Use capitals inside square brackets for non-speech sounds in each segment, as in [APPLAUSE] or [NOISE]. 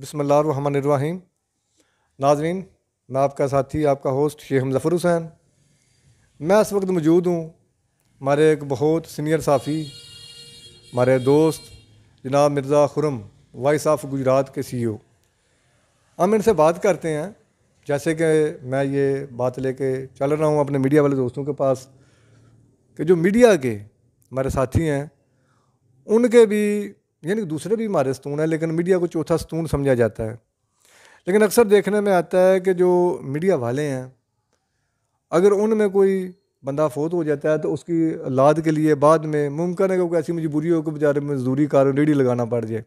बसमीम नाजरीन मैं आपका साथी आपका होस्ट शेख मुजफ़र हुसैन मैं इस वक्त मौजूद हूँ हमारे एक बहुत सीनियर साफ़ी हमारे दोस्त जनाब मिर्ज़ा खुरम वाइस ऑफ गुजरात के सी ओ e हम इनसे बात करते हैं जैसे कि मैं ये बात लेके चल रहा हूँ अपने मीडिया वाले दोस्तों के पास कि जो मीडिया के हमारे साथी हैं उनके भी यानी कि दूसरे भी हमारे स्तून हैं लेकिन मीडिया को चौथा स्तून समझा जाता है लेकिन अक्सर देखने में आता है कि जो मीडिया वाले हैं अगर उनमें कोई बंदा फोत हो जाता है तो उसकी लाद के लिए बाद में मुमकिन है कि ऐसी मजबूरी हो कि बेचारे मजदूरी कार रेडी लगाना पड़ जाए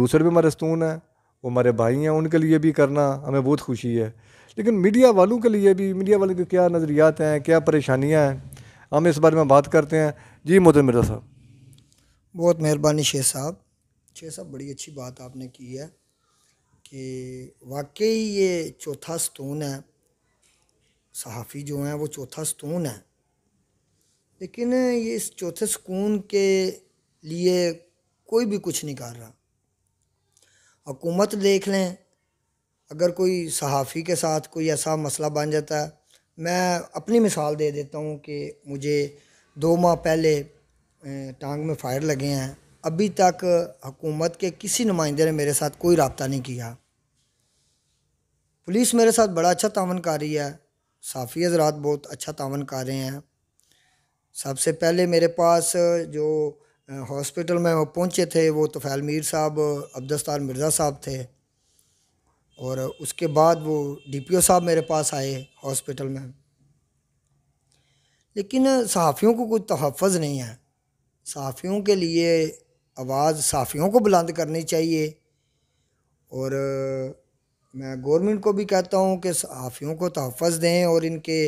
दूसरे भी हमारे स्तून हैं वो हमारे भाई हैं उनके लिए भी करना हमें बहुत खुशी है लेकिन मीडिया वालों के लिए भी मीडिया वालों के क्या नज़रियात हैं क्या परेशानियाँ हैं हम इस बारे में बात करते हैं जी मोहतर मिर्जा साहब बहुत मेहरबानी शेख साहब शेख साहब बड़ी अच्छी बात आपने की है कि वाकई ये चौथा स्तून है सहाफ़ी जो हैं वो चौथा स्तून है लेकिन ये इस चौथे सुकून के लिए कोई भी कुछ नहीं कर रहा हुकूमत देख लें अगर कोई सहाफ़ी के साथ कोई ऐसा मसला बन जाता है मैं अपनी मिसाल दे देता हूँ कि मुझे दो माह पहले टांग में फायर लगे हैं अभी तक हुकूमत के किसी नुमाइंदे ने मेरे साथ कोई रबता नहीं किया पुलिस मेरे साथ बड़ा अच्छा तावन कर रही है साफ़ी हजरात बहुत अच्छा तावन कर रहे हैं सबसे पहले मेरे पास जो हॉस्पिटल में वो पहुँचे थे वो तफ़ैल मीर साहब अब्दस्तार मिर्ज़ा साहब थे और उसके बाद वो डीपीओ साहब मेरे पास आए हॉस्पिटल में लेकिन सहाफ़ियों को कोई तहफ़ नहीं है साफ़ियों के लिए आवाज़ साफ़ियों को बुलंद करनी चाहिए और मैं गवर्नमेंट को भी कहता हूँ कि सहाफ़ियों को तहफ़ दें और इनके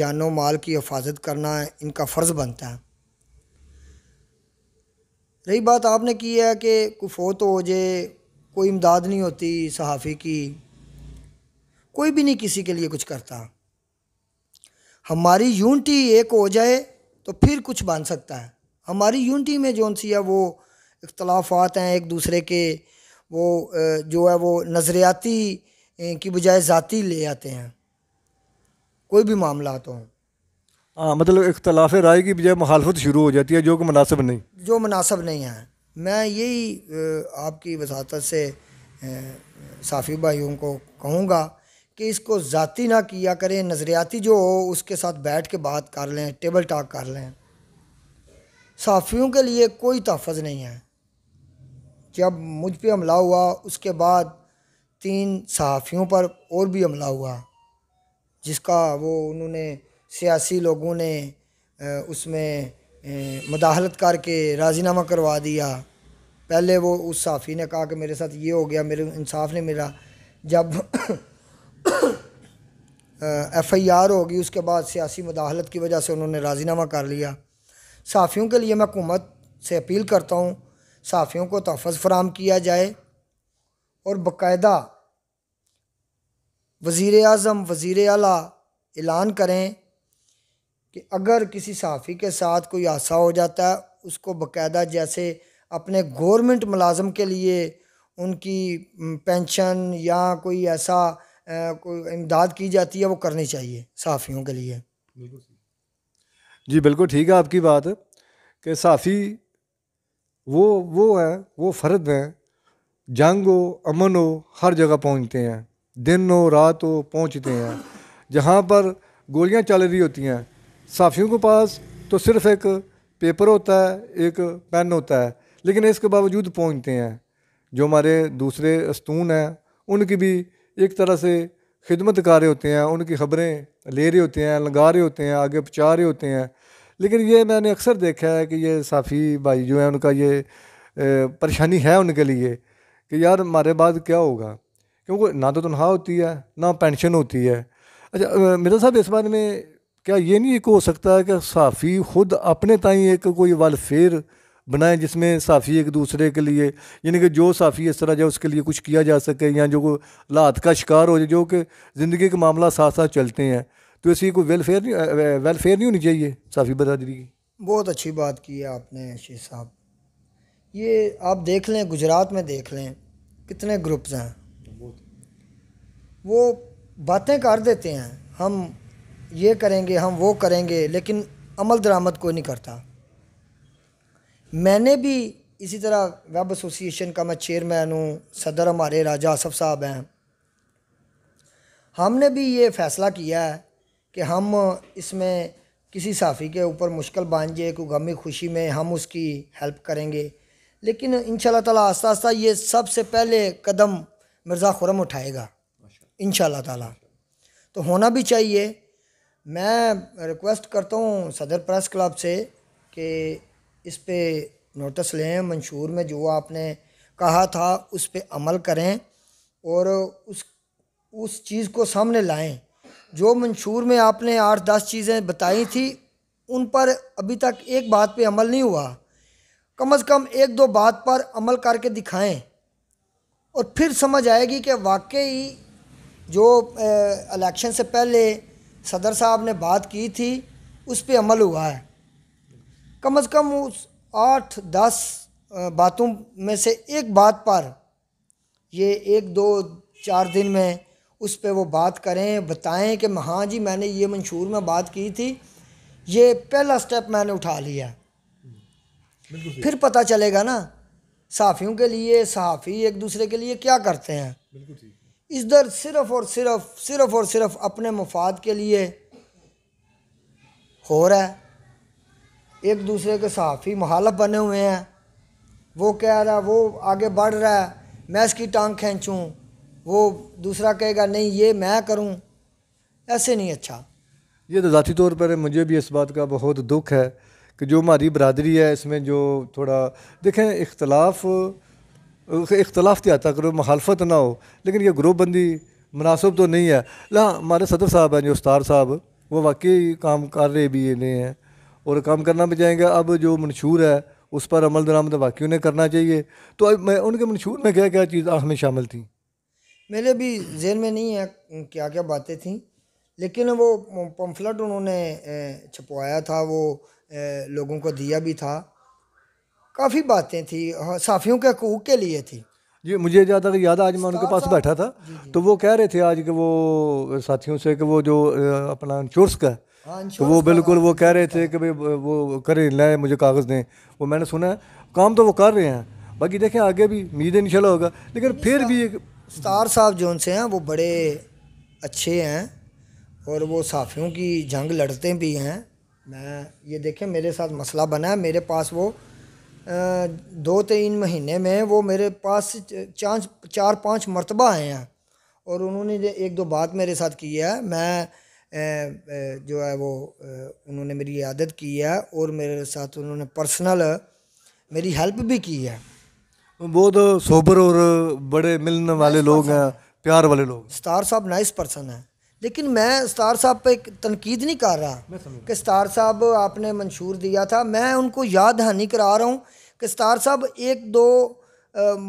जानो माल की हिफाजत करना इनका फ़र्ज़ बनता है रही बात आपने की है कि कोई फोत हो जाए कोई इमदाद नहीं होती सहाफ़ी की कोई भी नहीं किसी के लिए कुछ करता हमारी यूनिटी एक हो जाए तो फिर कुछ बन सकता है हमारी यूनिटी में जौन सी है वो इख्तलाफात हैं एक दूसरे के वो जो है वो नज़रियाती की बजाय ज़ाती ले आते हैं कोई भी मामला तो हाँ मतलब इख्तलाफ राय की बजाय मुखालफत शुरू हो जाती है जो कि मुनासिब नहीं जो मुनासिब नहीं है मैं यही आपकी वसात से साफ़ी भाइयों को कहूँगा कि इसको ज़ाती ना किया करें नज़रियाती जो हो उसके साथ बैठ के बात कर लें टेबल टाक कर लें सहाफ़ियों के लिए कोई तहफ़ नहीं है जब मुझ पर हमला हुआ उसके बाद तीन सहाफ़ियों पर और भी हमला हुआ जिसका वो उन्होंने सियासी लोगों ने उसमें मदाहलत करके राजीनामा करवा दिया पहले वो उस साफ़ी ने कहा कि मेरे साथ ये हो गया मेरे इंसाफ नहीं मिला जब [COUGHS] एफ़ आई आर होगी उसके बाद सियासी मदाहलत की वजह से उन्होंने राजीनामा कर लिया साफ़ियों के लिए मैं हुकूमत से अपील करता हूँ साफ़ियों को तहफ़ फ़राहम किया जाए और बाकायदा वज़ी अजम वज़ी अला ऐलान करें कि अगर किसी साफ़ी के साथ कोई हादसा हो जाता है उसको बाकायदा जैसे अपने गोरमेंट मुलाजम के लिए उनकी पेंशन या कोई ऐसा कोई इमदाद की जाती है वो करनी चाहिए साफ़ियों के लिए जी बिल्कुल ठीक है आपकी बात कि साफ़ी वो वो है वो फ़र्द हैं जंग हो अमन हो हर जगह पहुंचते हैं दिन हो रात हो पहुंचते हैं जहां पर गोलियां चल रही होती हैं साफ़ियों के पास तो सिर्फ एक पेपर होता है एक पेन होता है लेकिन इसके बावजूद पहुंचते हैं जो हमारे दूसरे स्तून हैं उनकी भी एक तरह से खिदमत कर रहे होते हैं उनकी खबरें ले रहे होते हैं लगा रहे होते हैं आगे पहुँचा रहे होते हैं लेकिन ये मैंने अक्सर देखा है कि ये साफ़ी भाई जो हैं उनका ये परेशानी है उनके लिए कि यार हमारे बाद क्या होगा क्योंकि ना तो तनख्वाह होती है ना पेंशन होती है अच्छा मिर्जा साहब इस बारे में क्या ये नहीं एक हो सकता है कि साफ़ी खुद अपने ताई एक कोई वालफेयर बनाए जिसमें साफ़ी एक दूसरे के लिए यानी कि जो साफ़ी इस तरह जाए उसके लिए कुछ किया जा सके या जो लात का शिकार हो जाए जो कि ज़िंदगी के मामला साथ साथ चलते हैं तो ऐसी कोई वेलफेयर नहीं वेलफेयर नहीं होनी चाहिए साफी बरदरी की बहुत अच्छी बात की है आपने शीश साहब ये आप देख लें गुजरात में देख लें कितने ग्रुप्स हैं वो बातें कर देते हैं हम ये करेंगे हम वो करेंगे लेकिन अमल दरामद कोई नहीं करता मैंने भी इसी तरह वेब एसोसिएशन का मैं चेयरमैन हूँ सदर हमारे राजा आसफ़ साहब हैं हमने भी ये फ़ैसला किया है कि हम इसमें किसी साफ़ी के ऊपर मुश्किल बांधिए को गमी खुशी में हम उसकी हेल्प करेंगे लेकिन इन तला आस्ता आस्ता ये सबसे पहले कदम मिर्ज़ा खुरम उठाएगा इन ताला तो होना भी चाहिए मैं रिक्वेस्ट करता हूँ सदर प्रेस क्लब से कि इस पर नोटिस लें मंशूर में जो आपने कहा था उस पर अमल करें और उस उस चीज़ को सामने लाएं जो मंशूर में आपने आठ दस चीज़ें बताई थी उन पर अभी तक एक बात पे अमल नहीं हुआ कम अज़ कम एक दो बात पर अमल करके दिखाएं और फिर समझ आएगी कि वाकई जो इलेक्शन से पहले सदर साहब ने बात की थी उस पर अमल हुआ है कम अज़ कम उस आठ दस बातों में से एक बात पर ये एक दो चार दिन में उस पर वो बात करें बताएं कि हाँ जी मैंने ये मंशूर में बात की थी ये पहला स्टेप मैंने उठा लिया फिर पता चलेगा ना सहाफ़ियों के लिए सहाफ़ी एक दूसरे के लिए क्या करते हैं इस दर सिर्फ और सिर्फ सिर्फ और सिर्फ अपने मफाद के लिए हो रहा है एक दूसरे के सहाफ़ी महालफ बने हुए हैं वो कह रहा है वो आगे बढ़ रहा है मैं इसकी टांग खींचूँ वो दूसरा कहेगा नहीं ये मैं करूं ऐसे नहीं अच्छा ये तो ज़ाती तौर पर मुझे भी इस बात का बहुत दुख है कि जो हमारी बरदरी है इसमें जो थोड़ा देखें इख्तलाफ इख्तलाफ तो आता करो मुखालफत ना हो लेकिन ये बंदी मुनासब तो नहीं है ला हमारे सदर साहब हैं जो उस्तार साहब वो वाकई काम कर रहे भी नहीं हैं और काम करना भी चाहेंगे अब जो मंशूर है उस पर अमल दरामद वाकई उन्हें करना चाहिए तो मैं उनके मंशूर में क्या क्या चीज़ हमें शामिल थी मेरे भी जेन में नहीं है क्या क्या बातें थी लेकिन वो पम्फलट उन्होंने छपवाया था वो लोगों को दिया भी था काफ़ी बातें थी हाँ, साफियों के हकूक के लिए थी जी मुझे ज़्यादा याद आज मैं उनके पास बैठा था जी, जी। तो वो कह रहे थे आज के वो साथियों से कि वो जो अपना इंश्योरेंस का हाँ, तो वो बिल्कुल वो कह रहे थे कि भाई वो करे लाए मुझे कागज़ दें वो मैंने सुना है काम तो वो कर रहे हैं बाकी देखें आगे भी उम्मीद इंशाल्लाह होगा लेकिन फिर भी एक स्तार साहब जो उनसे हैं वो बड़े अच्छे हैं और वो साफ़ियों की जंग लड़ते भी हैं मैं ये देखें मेरे साथ मसला बना है मेरे पास वो दो तीन महीने में वो मेरे पास चांस चार पांच मरतबा आए हैं और उन्होंने एक दो बात मेरे साथ की है मैं जो है वो उन्होंने मेरी आदत की है और मेरे साथ उन्होंने पर्सनल मेरी हेल्प भी की है बहुत सोबर और बड़े मिलने वाले लोग हैं प्यार वाले लोग स्टार साहब नाइस पर्सन है लेकिन मैं स्टार साहब पे तनकीद नहीं कर रहा कि स्टार साहब आपने मंशूर दिया था मैं उनको याद दहानी करा रहा हूँ कि स्टार साहब एक दो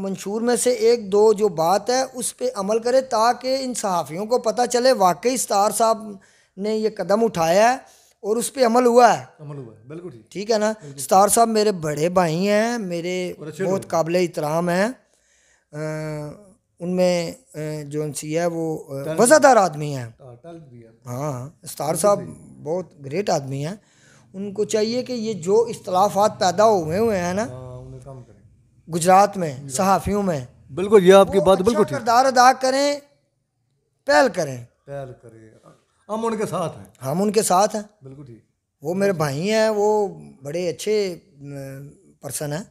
मंशूर में से एक दो जो बात है उस पर अमल करें ताकि इन सहाफ़ियों को पता चले वाकई स्टार साहब ने ये कदम उठाया है और उस पर अमल हुआ है अमल हुआ है बिल्कुल ठीक ठीक है ना स्तार साहब मेरे बड़े भाई हैं मेरे बहुत काबिल इतराम हैं उनमें जो सी है वो वज़ादार आदमी हाँ, है हाँ स्तार साहब बहुत ग्रेट आदमी हैं उनको चाहिए कि ये जो इख्तलाफात पैदा हुए हुए हैं ना हाँ, गुजरात में सहाफ़ियों में बिल्कुल ये आपकी बात बिल्कुल अच्छा किरदार अदा करें पहल करें पहल करें हम उनके साथ हैं हम उनके साथ हैं बिल्कुल ठीक वो मेरे भाई हैं वो बड़े अच्छे पर्सन हैं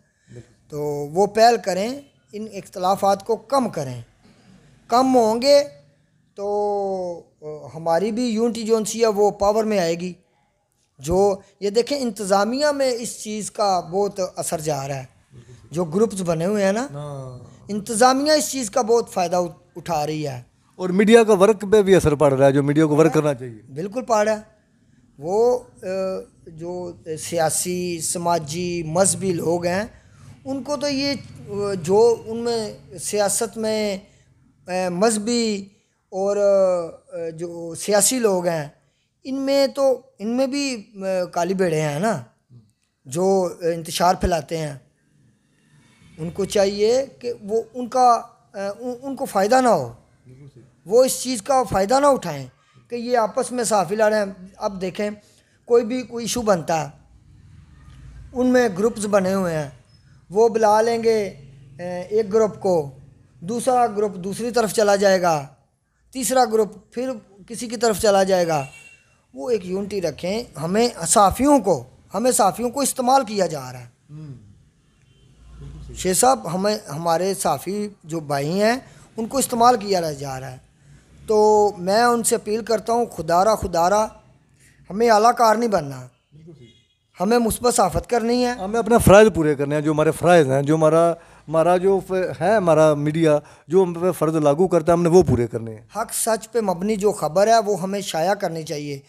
तो वो पहल करें इन इख्तलाफात को कम करें कम होंगे तो हमारी भी यूनिटी जो सी है वो पावर में आएगी जो ये देखें इंतज़ामिया में इस चीज़ का बहुत असर जा रहा है जो ग्रुप्स बने हुए हैं ना, ना। हाँ। इंतज़ामिया इस चीज़ का बहुत फ़ायदा उठा रही है और मीडिया का वर्क पे भी असर पड़ रहा है जो मीडिया को वर्क करना चाहिए बिल्कुल पड़ रहा है वो जो सियासी समाजी मजहबी लोग हैं उनको तो ये जो उनमें सियासत में मजहबी और जो सियासी लोग हैं इनमें तो इनमें भी काली बेड़े हैं ना जो इंतशार फैलाते हैं उनको चाहिए कि वो उनका उनको फ़ायदा ना हो वो इस चीज़ का फ़ायदा ना उठाएं कि ये आपस में साफी लड़ रहे हैं अब देखें कोई भी कोई इशू बनता है उनमें ग्रुप्स बने हुए हैं वो बुला लेंगे एक ग्रुप को दूसरा ग्रुप दूसरी तरफ चला जाएगा तीसरा ग्रुप फिर किसी की तरफ चला जाएगा वो एक यूनिटी रखें हमें साफ़ियों को हमें साफ़ियों को इस्तेमाल किया जा रहा है हम्म। शेर साहब हमें हमारे साफ़ी जो भाई हैं उनको इस्तेमाल किया जा रहा है तो मैं उनसे अपील करता हूँ खुदारा खुदारा हमें अलाकार नहीं बनना हमें मुस्बत साफत करनी है हमें अपने फ़र्ज़ पूरे करने हैं जो हमारे फ़र्ज़ हैं जो हमारा हमारा जो है हमारा मीडिया जो हम पे फ़र्ज़ लागू करता है हमने वो पूरे करने हैं हक सच पे मबनी जो खबर है वो हमें शाया करनी चाहिए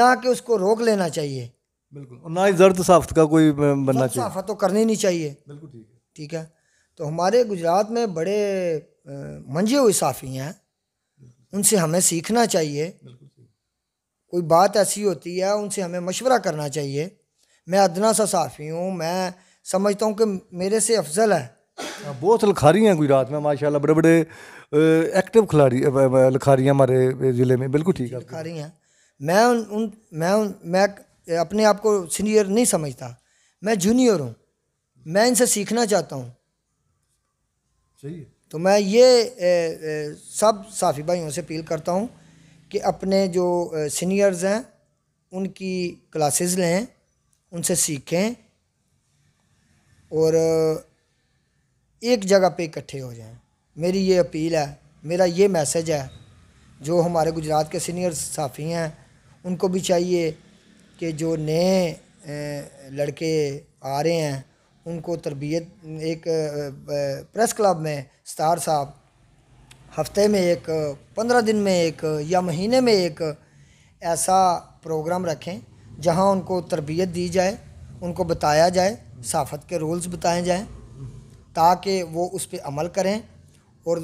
ना कि उसको रोक लेना चाहिए बिल्कुल ना ही जर्द साफ़त का कोई बनना चाहिए साफत तो करनी नहीं चाहिए बिल्कुल ठीक है ठीक है तो हमारे गुजरात में बड़े मंझे हुए साफ़ी हैं उनसे हमें सीखना चाहिए कोई बात ऐसी होती है उनसे हमें मशवरा करना चाहिए मैं अदना सा साफ़ी हूँ मैं समझता हूँ कि मेरे से अफजल है हाँ, बहुत लखारी हैं गुजरात में माशाल्लाह बड़े बड़े एक्टिव खिलाड़ी लिखारी हैं हमारे ज़िले में बिल्कुल ठीक है लिखारी हैं मैं उन, उन मैं उन, मैं अपने आप को सीनियर नहीं समझता मैं जूनियर हूँ मैं इनसे सीखना चाहता हूँ सही है तो मैं ये ए, ए, सब साफ़ी भाइयों से अपील करता हूँ कि अपने जो सीनियर्स हैं उनकी क्लासेस लें उनसे सीखें और एक जगह पे इकट्ठे हो जाएं मेरी ये अपील है मेरा ये मैसेज है जो हमारे गुजरात के सीनियर साफ़ी हैं उनको भी चाहिए कि जो नए लड़के आ रहे हैं उनको तरबियत एक प्रेस क्लब में स्टार साहब हफ्ते में एक पंद्रह दिन में एक या महीने में एक ऐसा प्रोग्राम रखें जहां उनको तरबियत दी जाए उनको बताया जाए साफत के रूल्स बताए जाएं ताकि वो उस पर अमल करें और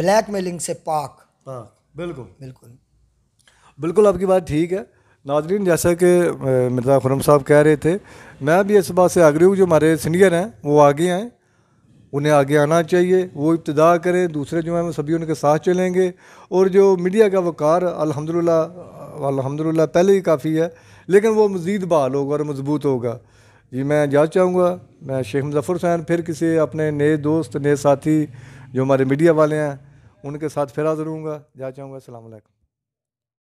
ब्लैक मेलिंग से पाक पाक बिल्कुल बिल्कुल बिल्कुल आपकी बात ठीक है नाजरीन जैसा कि मिर्ज़ा खुरम साहब कह रहे थे मैं भी इस बात से आग्री हूँ जो हमारे सीनियर हैं वो आगे आएँ उन्हें आगे आना चाहिए वो इब्तदा करें दूसरे जो हैं वो सभी उनके साथ चलेंगे और जो मीडिया का वक़ार अलहमदिल्ला अलहमदिल्ला पहले ही काफ़ी है लेकिन वो मज़ीद बहाल होगा और मजबूत होगा जी मैं जाना चाहूँगा मैं शेख मुजफ़र हुसैन फिर किसी अपने नए दोस्त नए साथी जो हमारे मीडिया वाले हैं उनके साथ फिर हाजिर हूँगा जा चाहूँगा अलैक्म